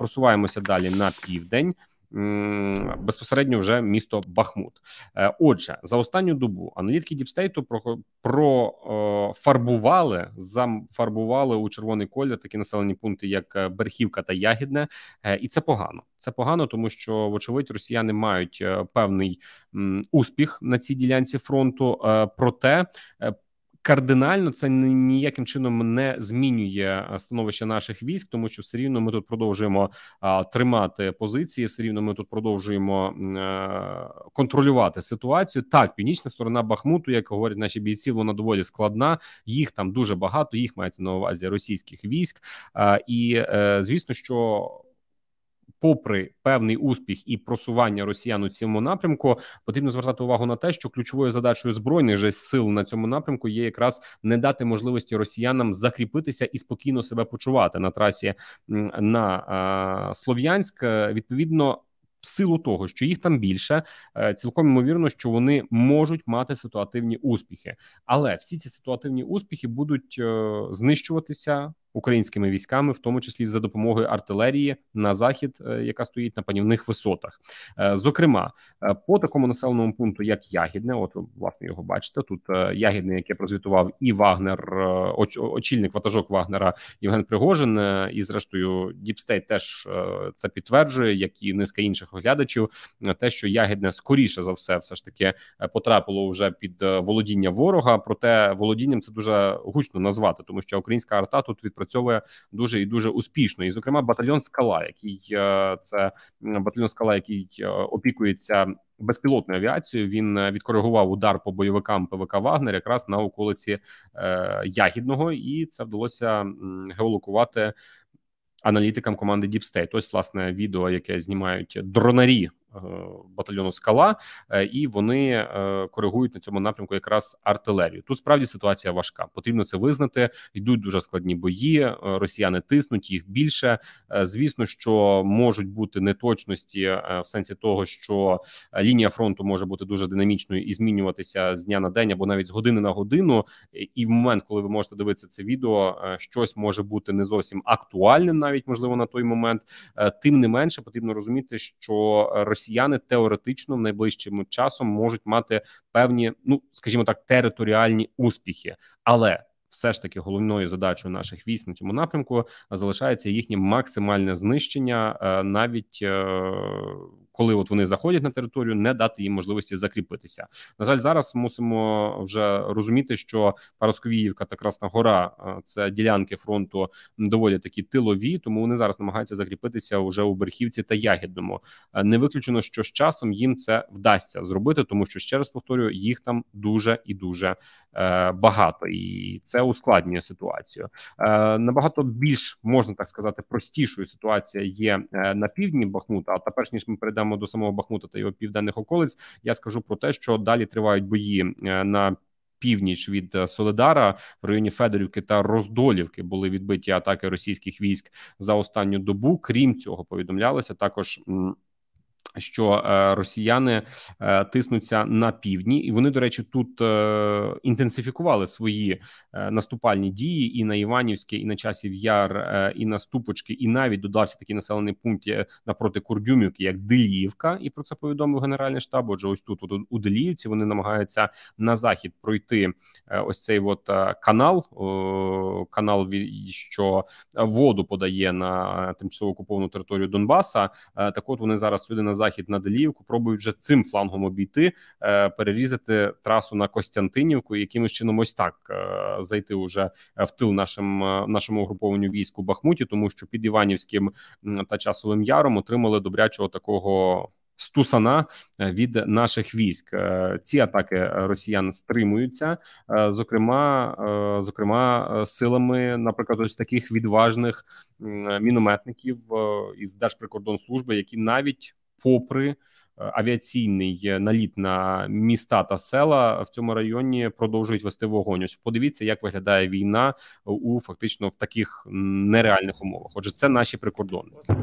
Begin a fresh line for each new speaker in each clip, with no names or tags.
просуваємося далі на південь. Безпосередньо вже місто Бахмут. Е, отже, за останню добу аналітики Діпстейту профарбували е, зафарбували у червоний колір такі населені пункти, як е, Берхівка та Ягідне, і це погано. Це погано, тому що вочевидь росіяни мають певний успіх на цій ділянці фронту. Проте кардинально це ніяким чином не змінює становище наших військ, тому що все рівно ми тут продовжуємо тримати позиції, все рівно ми тут продовжуємо е, контролювати ситуацію. Так, північна сторона Бахмуту, як говорять наші бійці, вона доволі складна. Їх там дуже багато. Їх мається на увазі російських військ, і е, звісно, що попри певний успіх і просування росіян у цьому напрямку, потрібно звертати увагу на те, що ключовою задачою збройних же сил на цьому напрямку є якраз не дати можливості росіянам закріпитися і спокійно себе почувати на трасі на Слов'янськ. Е, відповідно. В силу того, що їх там більше, е, цілком ймовірно, що вони можуть мати ситуативні успіхи, але всі ці ситуативні успіхи будуть е, знищуватися українськими військами, в тому числі за допомогою артилерії на захід, е, яка стоїть на панівних висотах. Е, зокрема, е, по такому населеному пункту, як Ягідне, от власне його бачите. Тут ягідне, яке прозвітував і Вагнер, очільник ватажок Вагнера Євген Пригожин, і зрештою Діпстейт теж це підтверджує, як і низка інших оглядачів, те, що ягідне скоріше за все, все ж таки потрапило вже під володіння ворога. Проте володінням це дуже гучно назвати, тому що українська арта тут від відпрацьовує дуже і дуже успішно. І зокрема, батальйон скала, який е, це батальйон скала, який е, опікується. Безпілотною авіацією він е, відкоригував удар по бойовикам ПВК Вагнер якраз на околиці е, Ягідного, і це вдалося геолокувати аналітикам команди Діпстейт. Ось власне відео, яке знімають дронарі Е, батальйону скала, е, і вони е, коригують на цьому напрямку якраз артилерію. Тут справді ситуація важка. Потрібно це визнати. Йдуть дуже складні бої. Росіяни тиснуть їх більше. Звісно, що можуть бути неточності в сенсі того, що лінія фронту може бути дуже динамічною і змінюватися з дня на день або навіть з години на годину. І в момент, коли ви можете дивитися це відео, щось може бути не зовсім актуальним, навіть можливо на той момент. Тим не менше потрібно розуміти, що Росія росіяни теоретично в найближчим часом можуть мати певні, ну скажімо так, територіальні успіхи, але все ж таки головною задачою наших військ на цьому напрямку залишається їхнє максимальне знищення, е, навіть е, коли от вони заходять на територію, не дати їм можливості закріпитися. На жаль, зараз мусимо вже розуміти, що Парасковіївка та Красна Гора е, це ділянки фронту доволі такі тилові, тому вони зараз намагаються закріпитися уже у Берхівці та Ягідному. Е, не виключено, що з часом їм це вдасться зробити, тому що ще раз повторюю, їх там дуже і дуже е, багато, і це ускладнює ситуацію. Е, Набагато більш можна так сказати простішою ситуація є е, на півдні Бахмута. А тепер ніж ми перейдемо дійдемо до самого Бахмута та його південних околиць, я скажу про те, що далі тривають бої е, на Північ від е, Соледара в районі Федорівки та Роздолівки були відбиті атаки російських військ за останню добу. Крім цього, повідомлялося також що е, росіяни е, тиснуться на півдні, і вони, до речі, тут е, інтенсифікували свої наступальні дії і на Іванівське, і на часів яр, і на ступочки, і навіть додався такий населений пункт напроти Курдюмівки, як Деліївка, і про це повідомив генеральний штаб. Отже, ось тут от, у Деліївці вони намагаються на захід пройти ось цей от канал, канал, що воду подає на тимчасово окуповану територію Донбаса. Так, от вони зараз люди на захід на Деліївку, пробують вже цим флангом обійти, е, перерізати трасу на Костянтинівку і якимось чином ось так е, зайти уже е, в тил нашим нашому угрупованню війську Бахмуті, тому що під Іванівським та часовим яром отримали добрячого такого. Стусана від наших військ ці атаки росіян стримуються, зокрема, зокрема, силами, наприклад, ось таких відважних мінометників із держприкордонслужби, які навіть попри е, авіаційний е, наліт на міста та села в цьому районі продовжують вести вогонь. Ось подивіться, як виглядає війна е, у фактично в таких нереальних умовах. Отже, це наші прикордонники.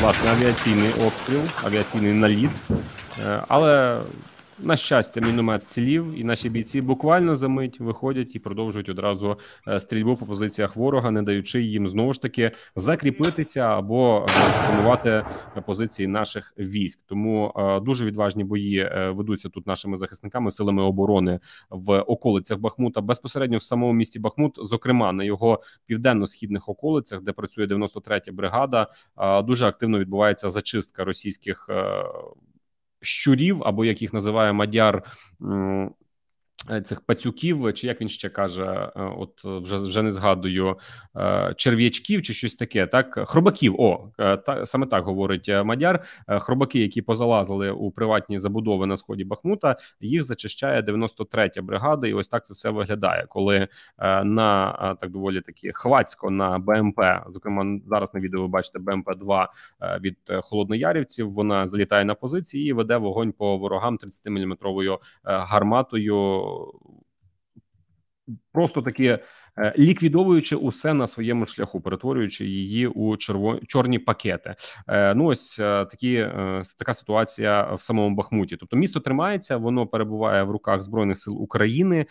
Власне, авіаційний обстріл, авіаційний наліт, але на щастя, міномет вцілів, і наші бійці буквально за мить виходять і продовжують одразу е, стрільбу по позиціях ворога, не даючи їм знову ж таки закріпитися або формувати е, е, позиції наших військ. Тому дуже відважні бої ведуться тут нашими захисниками силами оборони в околицях Бахмута безпосередньо в самому місті Бахмут, зокрема на його південно-східних околицях, де працює 93 я бригада. Дуже активно відбувається зачистка російських щурів, або як їх називає мадяр Е, цих пацюків, чи як він ще каже, е, от е, вже вже не згадую черв'ячків чи щось таке, так хробаків. О, та саме так говорить Мадяр. Хробаки, які позалазили у приватні забудови на сході Бахмута, їх зачищає 93-я бригада, і ось так це все виглядає, коли на так доволі такі хвацько на БМП, зокрема зараз на відео ви бачите БМП 2 від холодноярівців. Вона залітає на позиції і веде вогонь по ворогам 30-мм гарматою просто таке е, ліквідовуючи усе на своєму шляху, перетворюючи її у черво... чорні пакети. Е, ну ось е, такі така ситуація в самому Бахмуті. Тобто місто тримається, воно перебуває в руках збройних сил України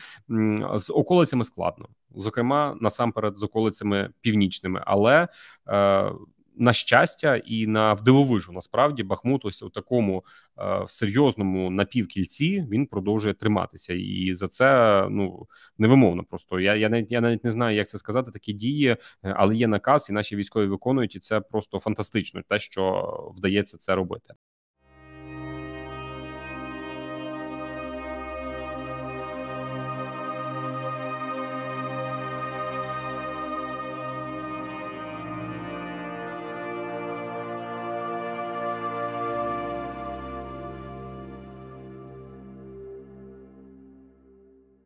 з околицями складно, зокрема насамперед з околицями північними, але на щастя, і на вдивовижу насправді Бахмут ось у такому е, серйозному напівкільці він продовжує триматися, і за це ну невимовно. Просто я я навіть я навіть не знаю, як це сказати. Такі дії, е, але є наказ, і наші військові виконують, і це просто фантастично, те, що вдається це робити.